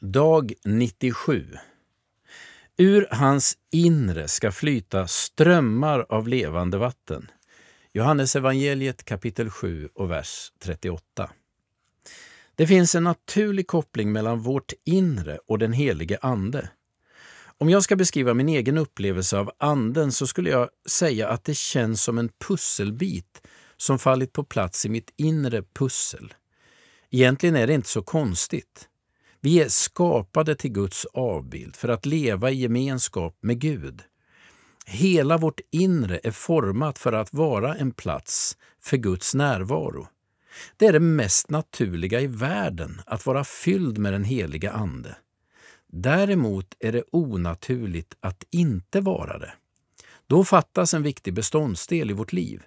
Dag 97. Ur hans inre ska flyta strömmar av levande vatten. Johannes evangeliet kapitel 7 och vers 38. Det finns en naturlig koppling mellan vårt inre och den helige Ande. Om jag ska beskriva min egen upplevelse av Anden så skulle jag säga att det känns som en pusselbit som fallit på plats i mitt inre pussel. Egentligen är det inte så konstigt. Vi är skapade till Guds avbild för att leva i gemenskap med Gud. Hela vårt inre är format för att vara en plats för Guds närvaro. Det är det mest naturliga i världen att vara fylld med den heliga Ande. Däremot är det onaturligt att inte vara det. Då fattas en viktig beståndsdel i vårt liv.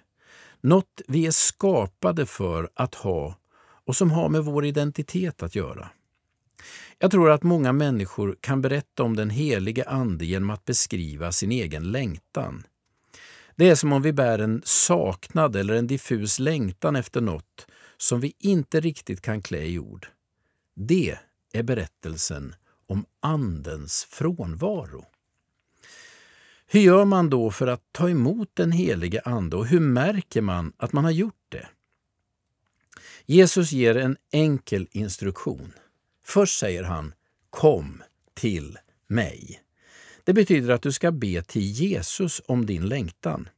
Något vi är skapade för att ha och som har med vår identitet att göra. Jag tror att många människor kan berätta om den helige Ande genom att beskriva sin egen längtan. Det är som om vi bär en saknad eller en diffus längtan efter något som vi inte riktigt kan klä i ord. Det är berättelsen om Andens frånvaro. Hur gör man då för att ta emot den helige Ande och hur märker man att man har gjort det? Jesus ger en enkel instruktion. Först säger han Kom till mig. Det betyder att du ska be till Jesus om din längtan.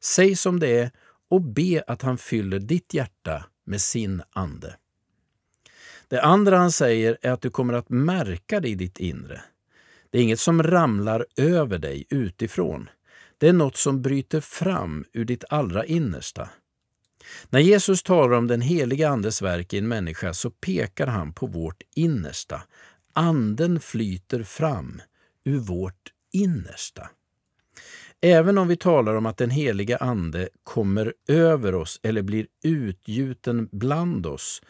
Säg som det är och be att han fyller ditt hjärta med sin ande. Det andra han säger är att du kommer att märka det i ditt inre. Det är inget som ramlar över dig utifrån. Det är något som bryter fram ur ditt allra innersta. När Jesus talar om den heliga Andes verk i en människa så pekar han på vårt innersta. Anden flyter fram ur vårt innersta. Även om vi talar om att den heliga Ande kommer över oss eller blir utgjuten bland oss,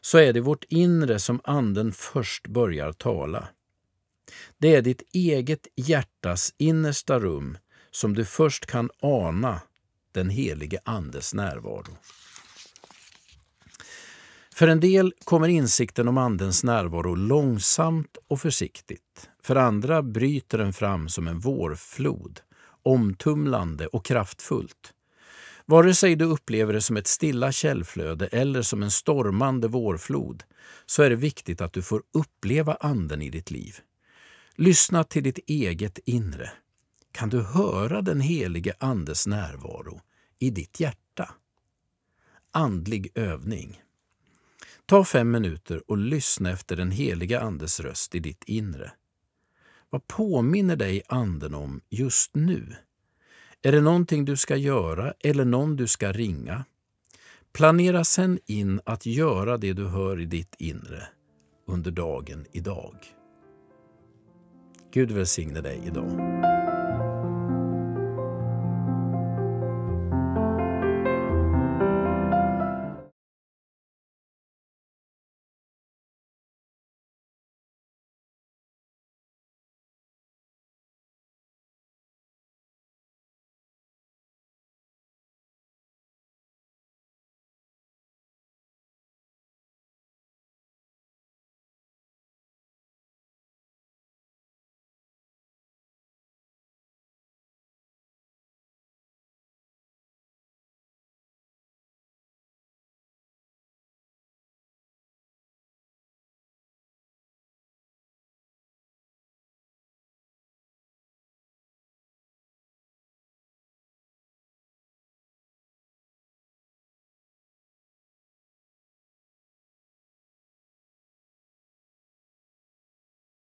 så är det vårt inre som Anden först börjar tala. Det är ditt eget hjärtas innersta rum som du först kan ana den helige Andes närvaro. För en del kommer insikten om Andens närvaro långsamt och försiktigt. För andra bryter den fram som en vårflod, omtumlande och kraftfullt. Vare sig du upplever det som ett stilla källflöde eller som en stormande vårflod så är det viktigt att du får uppleva Anden i ditt liv. Lyssna till ditt eget inre kan du höra den helige Andes närvaro i ditt hjärta. Andlig övning. Ta fem minuter och lyssna efter den heliga Andes röst i ditt inre. Vad påminner dig Anden om just nu? Är det någonting du ska göra eller någon du ska ringa? Planera sen in att göra det du hör i ditt inre under dagen idag. Gud välsigne dig idag.